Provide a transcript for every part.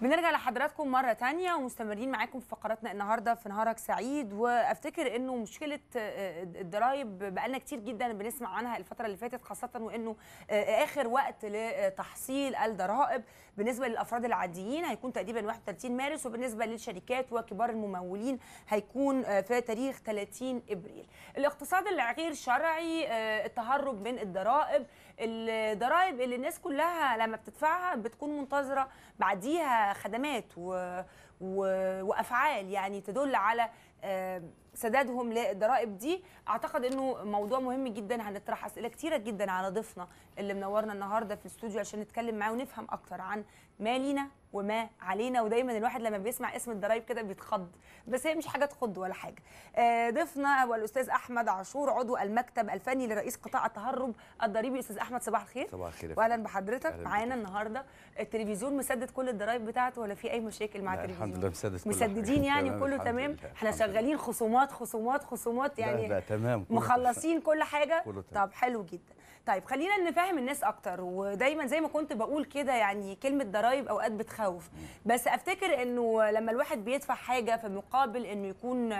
بنرجع لحضراتكم مره تانية ومستمرين معاكم في فقراتنا النهارده في نهارك سعيد وافتكر انه مشكله آه، آه، الضرايب بقالنا كتير جدا بنسمع عنها الفتره اللي فاتت خاصه وانه آه، اخر وقت لتحصيل الضرائب بالنسبه للافراد العاديين هيكون تقريبا 31 مارس وبالنسبه للشركات وكبار الممولين هيكون في تاريخ 30 ابريل الاقتصاد الغير شرعي التهرب من الضرائب الضرائب اللي الناس كلها لما بتدفعها بتكون منتظره بعديها خدمات و... و... وافعال يعني تدل على آه، سدادهم للضرائب دي اعتقد انه موضوع مهم جدا هنطرح اسئله كتيره جدا على ضيفنا اللي منورنا النهارده في الاستوديو عشان نتكلم معاه ونفهم اكتر عن ما لينا وما علينا ودايما الواحد لما بيسمع اسم الضرايب كده بيتخض بس هي مش حاجه تخض ولا حاجه آه، ضيفنا هو الاستاذ احمد عاشور عضو المكتب الفني لرئيس قطاع التهرب الضريبي استاذ احمد صباح الخير صباح الخير واهلا بحضرتك معانا النهارده التلفزيون مسدد كل الضرايب بتاعته ولا في اي مشاكل مع التلفزيون الحمد لله مسدد كل مسددين يعني كله تمام احنا شغالين خصومات خصومات خصومات يعني لا لا تمام مخلصين كل حاجه كله تمام. طب حلو جدا طيب خلينا نفهم الناس اكتر ودايما زي ما كنت بقول كده يعني كلمه ضرايب اوقات بتخوف بس افتكر انه لما الواحد بيدفع حاجه في مقابل انه يكون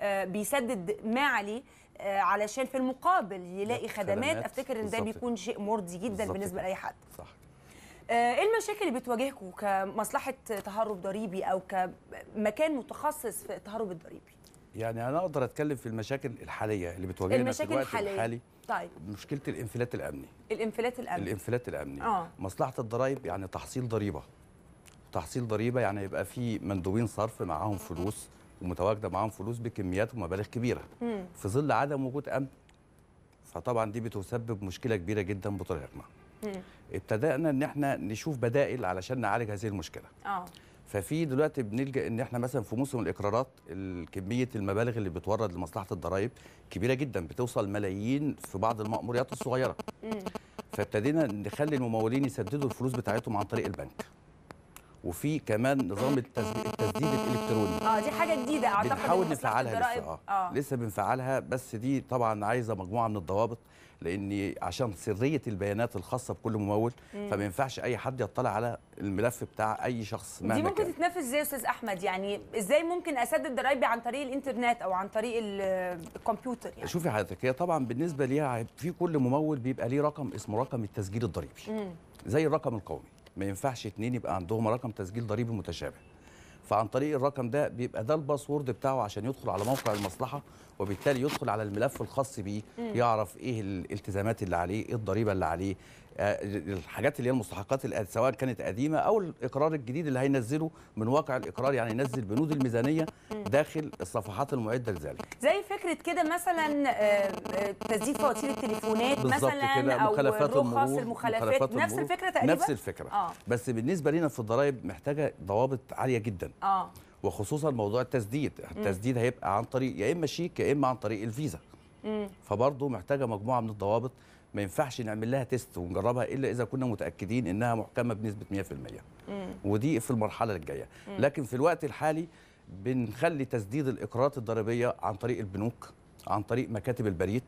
آه، بيسدد ما عليه آه، علشان في المقابل يلاقي خدمات, افتكر ان ده بيكون شيء مرضي جدا بالنسبه لاي حد صح آه، ايه المشاكل اللي بتواجهكم كمصلحه تهرب ضريبي او كمكان متخصص في التهرب الضريبي يعني انا اقدر اتكلم في المشاكل الحاليه اللي بتواجهنا في الوقت الحالي, الحالي طيب مشكله الانفلات الامني الانفلات الامني الانفلات الامني اه مصلحه الضرائب يعني تحصيل ضريبه تحصيل ضريبه يعني يبقى في مندوبين صرف معاهم فلوس ومتواجده معاهم فلوس بكميات ومبالغ كبيره مم. في ظل عدم وجود امن فطبعا دي بتسبب مشكله كبيره جدا بطريقتنا ابتدانا ان احنا نشوف بدائل علشان نعالج هذه المشكله اه ففي دلوقتي بنلجا ان احنا مثلا في موسم الاقرارات كميه المبالغ اللي بتورد لمصلحه الضرائب كبيره جدا بتوصل ملايين في بعض المأموريات الصغيره فابتدينا نخلي الممولين يسددوا الفلوس بتاعتهم عن طريق البنك وفي كمان نظام التسديد الالكتروني اه دي حاجه جديده اعتقد بنحاول نفعلها لسه آه. آه. لسه بنفعلها بس دي طبعا عايزه مجموعه من الضوابط لان عشان سريه البيانات الخاصه بكل ممول فما ينفعش اي حد يطلع على الملف بتاع اي شخص مهما دي ممكن تتنفذ ازاي يا استاذ احمد يعني ازاي ممكن اسدد ضرايبي عن طريق الانترنت او عن طريق الكمبيوتر يعني شوفي حضرتك هي طبعا بالنسبه ليها في كل ممول بيبقى ليه رقم اسمه رقم التسجيل الضريبي زي الرقم القومي ما ينفعش اتنين يبقى عندهم رقم تسجيل ضريبي متشابه فعن طريق الرقم ده بيبقى ده الباسورد بتاعه عشان يدخل على موقع المصلحه وبالتالي يدخل على الملف الخاص بيه يعرف ايه الالتزامات اللي عليه ايه الضريبه اللي عليه آه، الحاجات اللي هي المستحقات سواء كانت قديمه او الاقرار الجديد اللي هينزله من واقع الاقرار يعني ينزل بنود الميزانيه داخل الصفحات المعده لذلك زي فكره كده مثلا آه، آه، تسديد فواتير التليفونات مثلا كده او مخالفات المخالفات, المخالفات نفس الفكره تقريبا نفس الفكره آه. بس بالنسبه لنا في الضرائب محتاجه ضوابط عاليه جدا آه. وخصوصا موضوع التسديد التسديد هيبقى عن طريق يا اما شيك يا اما عن طريق الفيزا فبرضه محتاجه مجموعه من الضوابط ما ينفعش نعمل لها تيست ونجربها الا اذا كنا متاكدين انها محكمه بنسبه 100% ودي في المرحله الجايه لكن في الوقت الحالي بنخلي تسديد الاقرارات الضريبيه عن طريق البنوك عن طريق مكاتب البريد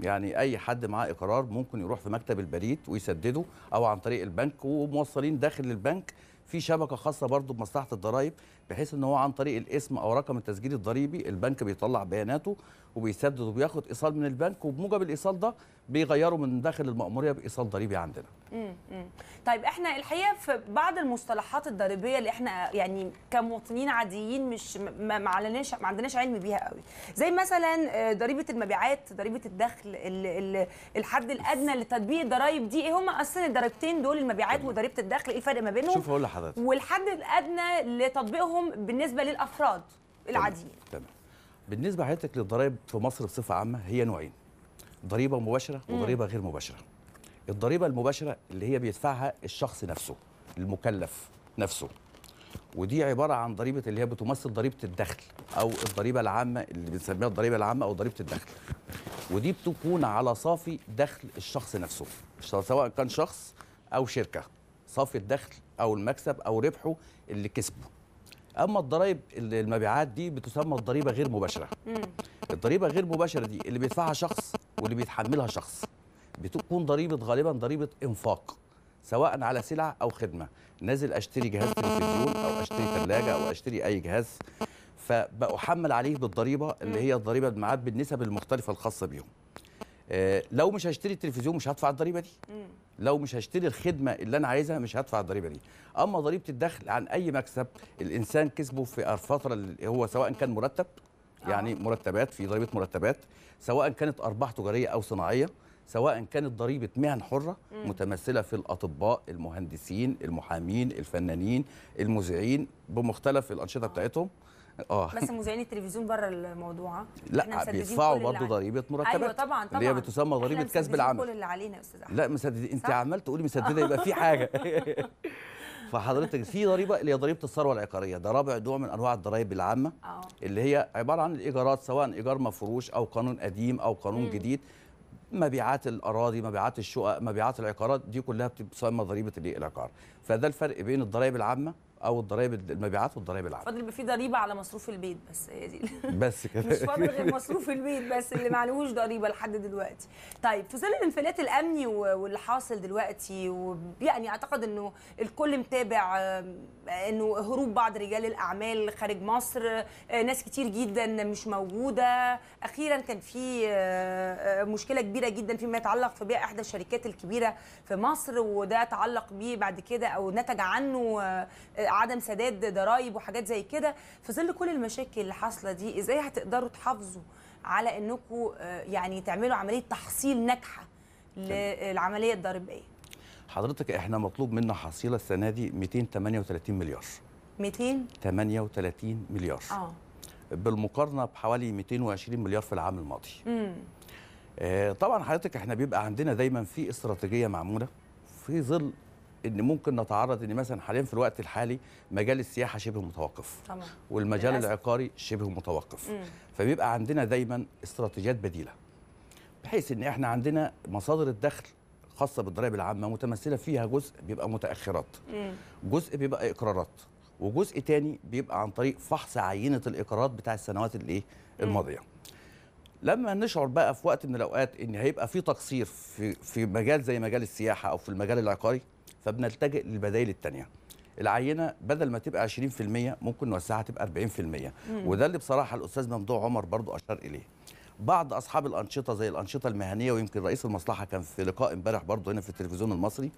يعني اي حد معاه اقرار ممكن يروح في مكتب البريد ويسدده او عن طريق البنك وموصلين داخل البنك في شبكه خاصه برضه بمصلحه الضرائب بحيث ان هو عن طريق الاسم او رقم التسجيل الضريبي البنك بيطلع بياناته وبيسدد وبياخد ايصال من البنك وبموجب الايصال ده بيغيروا من داخل المأموريه بايصال ضريبي عندنا. امم طيب احنا الحقيقه في بعض المصطلحات الضريبيه اللي احنا يعني كمواطنين عاديين مش ما معلناش ما عندناش علم بيها قوي زي مثلا آه، ضريبه المبيعات ضريبه الدخل ال الحد الادنى لتطبيق الضرايب دي ايه هما اصلا الضريبتين دول المبيعات وضريبه الدخل ايه الفرق ما بينهم؟ شوف هقول لحضرتك والحد الادنى لتطبيقهم لهم بالنسبه للافراد العاديين تمام بالنسبه حضرتك للضرائب في مصر بصفه عامه هي نوعين ضريبه مباشره وضريبه غير مباشره الضريبه المباشره اللي هي بيدفعها الشخص نفسه المكلف نفسه ودي عباره عن ضريبه اللي هي بتمثل ضريبه الدخل او الضريبه العامه اللي بنسميها الضريبه العامه او ضريبه الدخل ودي بتكون على صافي دخل الشخص نفسه سواء كان شخص او شركه صافي الدخل او المكسب او ربحه اللي كسبه اما الضرائب المبيعات دي بتسمى الضريبه غير مباشره الضريبه غير مباشره دي اللي بيدفعها شخص واللي بيتحملها شخص بتكون ضريبه غالبا ضريبه انفاق سواء على سلعه او خدمه نازل اشتري جهاز تلفزيون او اشتري ثلاجه او اشتري اي جهاز فبأحمل عليه بالضريبه اللي هي الضريبه المعاد بالنسب المختلفه الخاصه بيهم آه، لو مش هشتري التلفزيون مش هدفع الضريبه دي لو مش هشتري الخدمه اللي انا عايزها مش هدفع الضريبه دي اما ضريبه الدخل عن اي مكسب الانسان كسبه في الفتره اللي هو سواء كان مرتب آه. يعني مرتبات في ضريبه مرتبات سواء كانت ارباح تجاريه او صناعيه سواء كانت ضريبه مهن حره متمثله في الاطباء المهندسين المحامين الفنانين المذيعين بمختلف الانشطه آه. بتاعتهم اه بس مذيعين التلفزيون بره الموضوع لا بيدفعوا برضه ضريبه مرتبات ايوه طبعا طبعا اللي هي بتسمى ضريبه كسب العمل كل اللي علينا يا استاذ احمد لا مسدد انت عمال تقولي مسدده يبقى في حاجه فحضرتك في ضريبه اللي هي ضريبه الثروه العقاريه ده رابع نوع من انواع الضرائب العامه أوه. اللي هي عباره عن الايجارات سواء ايجار مفروش او قانون قديم او قانون مم. جديد مبيعات الاراضي مبيعات الشقق مبيعات العقارات دي كلها بتسمى ضريبه العقار فده الفرق بين الضرائب العامه او الضرايب المبيعات والضرايب العامه فاضل يبقى في ضريبه على مصروف البيت بس هي دي بس كده مش فاضل غير مصروف البيت بس اللي ما عليهوش ضريبه لحد دلوقتي طيب في ظل الانفلات الامني واللي حاصل دلوقتي ويعني اعتقد انه الكل متابع انه هروب بعض رجال الاعمال خارج مصر آه، ناس كتير جدا مش موجوده اخيرا كان في آه، آه، مشكله كبيره جدا فيما يتعلق في بيع احدى الشركات الكبيره في مصر وده تعلق بيه بعد كده او نتج عنه عدم سداد ضرائب وحاجات زي كده في ظل كل المشاكل اللي حاصله دي ازاي هتقدروا تحافظوا على انكم آه، يعني تعملوا عمليه تحصيل ناجحه للعمليه الضريبيه حضرتك احنا مطلوب منا حصيله السنه دي 238 مليار 238 مليار اه بالمقارنه بحوالي 220 مليار في العام الماضي امم طبعا حضرتك احنا بيبقى عندنا دايما في استراتيجيه معموله في ظل ان ممكن نتعرض ان مثلا حاليا في الوقت الحالي مجال السياحه شبه متوقف طبعا. والمجال بالأسف. العقاري شبه متوقف مم. فبيبقى عندنا دايما استراتيجيات بديله بحيث ان احنا عندنا مصادر الدخل خاصه بالضرائب العامه متمثله فيها جزء بيبقى متاخرات مم. جزء بيبقى اقرارات وجزء تاني بيبقى عن طريق فحص عينه الاقرارات بتاع السنوات الايه الماضيه لما نشعر بقى في وقت من الاوقات ان هيبقى في تقصير في في مجال زي مجال السياحه او في المجال العقاري فبنلتجئ للبدائل الثانيه العينه بدل ما تبقى 20% ممكن نوسعها تبقى 40% مم. وده اللي بصراحه الاستاذ ممدوح عمر برضو اشار اليه بعض اصحاب الانشطه زي الانشطه المهنيه ويمكن رئيس المصلحه كان في لقاء امبارح برضه هنا في التلفزيون المصري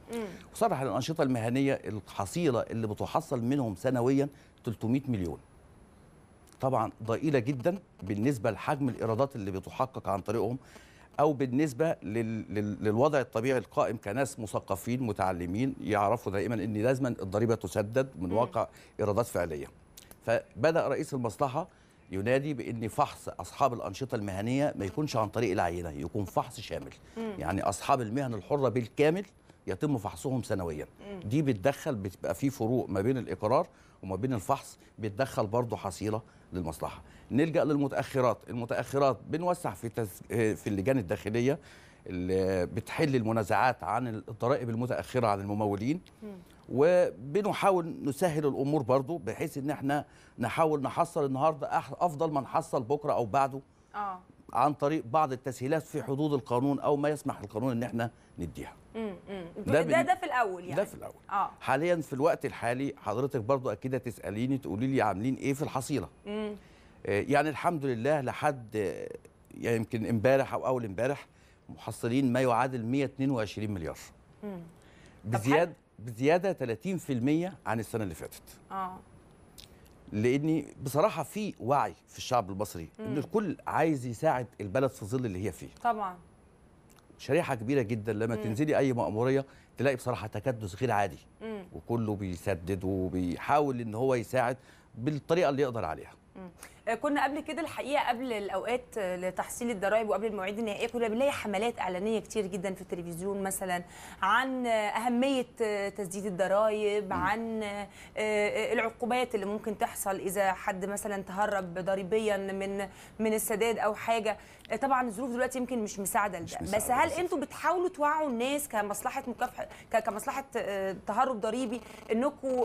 وصرح الانشطه المهنيه الحصيله اللي بتحصل منهم سنويا 300 مليون طبعا ضئيله جدا بالنسبه لحجم الايرادات اللي بتحقق عن طريقهم او بالنسبه للوضع الطبيعي القائم كناس مثقفين متعلمين يعرفوا دائما ان لازما الضريبه تسدد من واقع ايرادات فعليه فبدا رئيس المصلحه ينادي بان فحص اصحاب الانشطه المهنيه ما يكونش عن طريق العينه يكون فحص شامل يعني اصحاب المهن الحره بالكامل يتم فحصهم سنويا دي بتدخل بتبقى في فروق ما بين الاقرار وما بين الفحص بتدخل برضه حصيله للمصلحه نلجا للمتاخرات المتاخرات بنوسع في تز... في اللجان الداخليه اللي بتحل المنازعات عن الضرائب المتاخره عن الممولين وبنحاول نسهل الامور برضه بحيث ان احنا نحاول نحصل النهارده افضل ما نحصل بكره او بعده آه. عن طريق بعض التسهيلات في حدود القانون او ما يسمح القانون ان احنا نديها ده, ده ده في الاول يعني ده في الاول آه. حاليا في الوقت الحالي حضرتك برضو اكيد هتساليني تقولي لي عاملين ايه في الحصيله آه يعني الحمد لله لحد آه، يعني يمكن امبارح او اول امبارح محصلين ما يعادل 122 مليار بزياد بزياده بزياده 30% عن السنه اللي فاتت اه لاني بصراحه في وعي في الشعب المصري مم. ان الكل عايز يساعد البلد في الظل اللي هي فيه طبعا شريحه كبيره جدا لما مم. تنزلي اي مأموريه تلاقي بصراحه تكدس غير عادي مم. وكله بيسدد وبيحاول ان هو يساعد بالطريقه اللي يقدر عليها مم. كنا قبل كده الحقيقه قبل الاوقات آه، لتحصيل الضرائب وقبل المواعيد النهائيه كنا بنلاقي حملات اعلانيه كتير جدا في التلفزيون مثلا عن اهميه آه، تسديد الضرائب عن آه، العقوبات اللي ممكن تحصل اذا حد مثلا تهرب ضريبيا من من السداد او حاجه طبعا الظروف دلوقتي يمكن مش مساعده لده بس هل انتوا بتحاولوا توعوا الناس كمصلحه مكافحه كمصلحه تهرب ضريبي انكم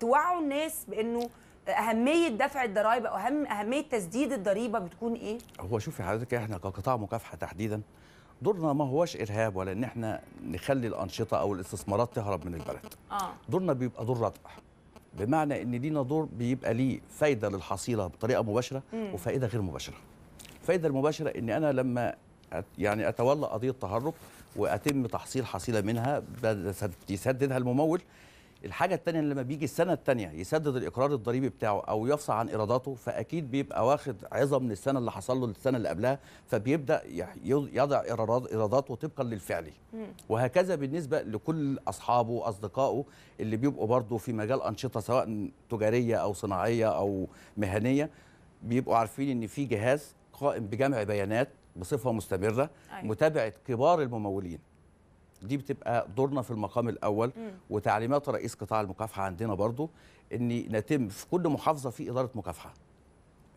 توعوا الناس بانه اهميه دفع الضرائب او اهم اهميه تسديد الضريبه بتكون ايه؟ هو شوفي حضرتك احنا كقطاع مكافحه تحديدا دورنا ما هوش ارهاب ولا ان احنا نخلي الانشطه او الاستثمارات تهرب من البلد. آه. دورنا بيبقى دور ربح. بمعنى ان لينا دور بيبقى ليه فايده للحصيله بطريقه مباشره وفائده غير مباشره. الفايده المباشره ان انا لما يعني اتولى قضيه تهرب واتم تحصيل حصيله منها يسددها الممول الحاجه الثانيه لما بيجي السنه الثانيه يسدد الاقرار الضريبي بتاعه او يفصل عن ايراداته فاكيد بيبقى واخد عظه من السنه اللي حصل له السنه اللي قبلها فبيبدا يضع ايراداته طبقا للفعلي وهكذا بالنسبه لكل اصحابه واصدقائه اللي بيبقوا برضه في مجال انشطه سواء تجاريه او صناعيه او مهنيه بيبقوا عارفين ان في جهاز قائم بجمع بيانات بصفه مستمره أيوة. متابعه كبار الممولين دي بتبقى دورنا في المقام الاول م. وتعليمات رئيس قطاع المكافحه عندنا برضو ان نتم في كل محافظه في اداره مكافحه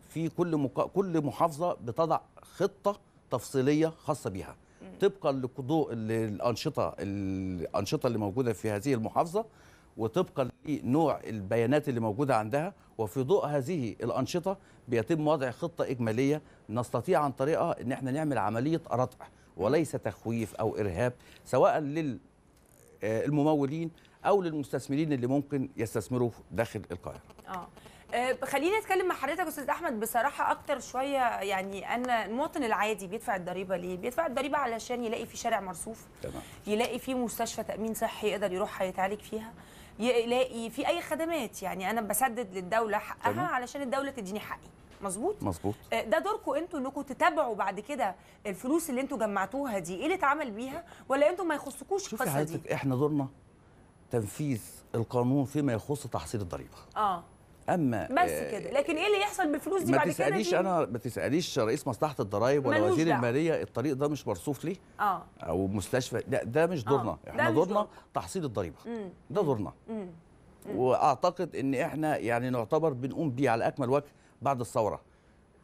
في كل مكا... كل محافظه بتضع خطه تفصيليه خاصه بيها طبقا لضوء الانشطه الانشطه اللي موجوده في هذه المحافظه وطبقا لنوع البيانات اللي موجوده عندها وفي ضوء هذه الانشطه بيتم وضع خطه اجماليه نستطيع عن طريقها ان احنا نعمل عمليه ردع وليس تخويف أو إرهاب سواء للممولين آه، أو للمستثمرين اللي ممكن يستثمروا داخل القاهرة آه. آه. خليني اتكلم مع حضرتك استاذ احمد بصراحه اكتر شويه يعني انا المواطن العادي بيدفع الضريبه ليه؟ بيدفع الضريبه علشان يلاقي في شارع مرصوف تمام يلاقي في مستشفى تامين صحي يقدر يروح يتعالج فيها يلاقي في اي خدمات يعني انا بسدد للدوله حقها تمام. علشان الدوله تديني حقي مظبوط مظبوط آه، ده دوركم انتوا انكم تتابعوا بعد كده الفلوس اللي انتوا جمعتوها دي ايه اللي اتعمل بيها ولا انتوا ما يخصكوش القصه دي شوفي حضرتك احنا دورنا تنفيذ القانون فيما يخص تحصيل الضريبه اه اما بس آه، كده لكن ايه اللي يحصل بالفلوس دي بعد كده ما تساليش انا ما تساليش رئيس مصلحه الضرايب ولا وزير الماليه الطريق ده مش مرصوف ليه اه او مستشفى لا ده مش آه. دورنا آه. احنا دورنا دور. تحصيل الضريبه ده دورنا مم. مم. واعتقد ان احنا يعني نعتبر بنقوم بيه على اكمل وجه بعد الثوره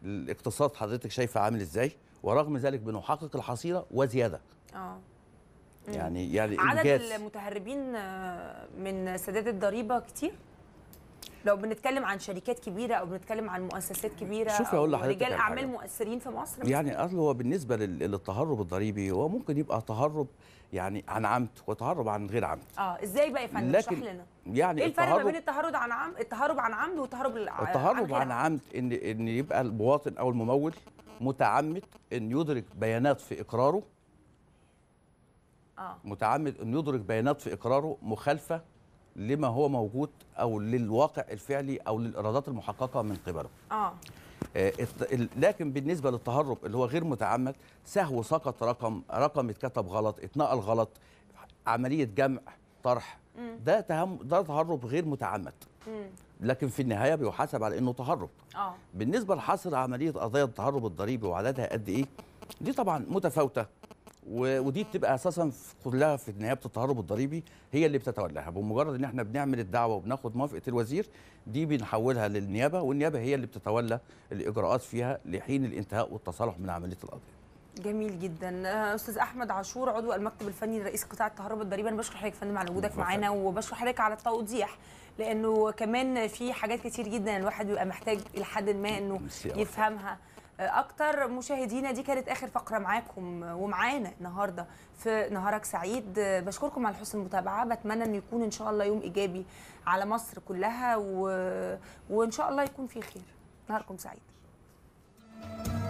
الاقتصاد حضرتك شايفه عامل ازاي ورغم ذلك بنحقق الحصيله وزياده اه يعني يعني عدد المتهربين من سداد الضريبه كتير لو بنتكلم عن شركات كبيره او بنتكلم عن مؤسسات كبيره شوف اقول لحضرتك رجال اعمال مؤثرين في مصر يعني اصل هو بالنسبه للتهرب الضريبي هو ممكن يبقى تهرب يعني عن عمد وتهرب عن غير عمد اه ازاي بقى يا فندم اشرح لنا يعني ايه الفرق ما بين التهرب عن عمد التهرب عن عمد والتهرب التهرب عن, عن عمد ان ان يبقى المواطن او الممول متعمد ان يدرك بيانات في اقراره آه. متعمد ان يدرك بيانات في اقراره مخالفه لما هو موجود او للواقع الفعلي او للايرادات المحققه من قبله اه, آه، لكن بالنسبه للتهرب اللي هو غير متعمد سهو سقط رقم رقم اتكتب غلط اتنقل غلط عمليه جمع طرح ده تهم ده تهرب غير متعمد لكن في النهايه بيحاسب على انه تهرب اه بالنسبه لحصر عمليه قضايا التهرب الضريبي وعددها قد ايه دي طبعا متفاوته ودي بتبقى اساسا كلها في النهايه التهرب الضريبي هي اللي بتتولاها بمجرد ان احنا بنعمل الدعوه وبناخد موافقه الوزير دي بنحولها للنيابه والنيابه هي اللي بتتولى الاجراءات فيها لحين الانتهاء والتصالح من عمليه القضيه. جميل جدا استاذ احمد عاشور عضو المكتب الفني لرئيس قطاع التهرب الضريبي انا بشكر حضرتك يا فندم على وجودك معانا وبشكر حضرتك على التوضيح لانه كمان في حاجات كتير جدا الواحد بيبقى محتاج الى حد ما انه يفهمها اكتر مشاهدينا دي كانت اخر فقره معاكم ومعانا النهارده في نهارك سعيد بشكركم على حسن المتابعه بتمنى ان يكون ان شاء الله يوم ايجابي على مصر كلها و... وان شاء الله يكون في خير نهاركم سعيد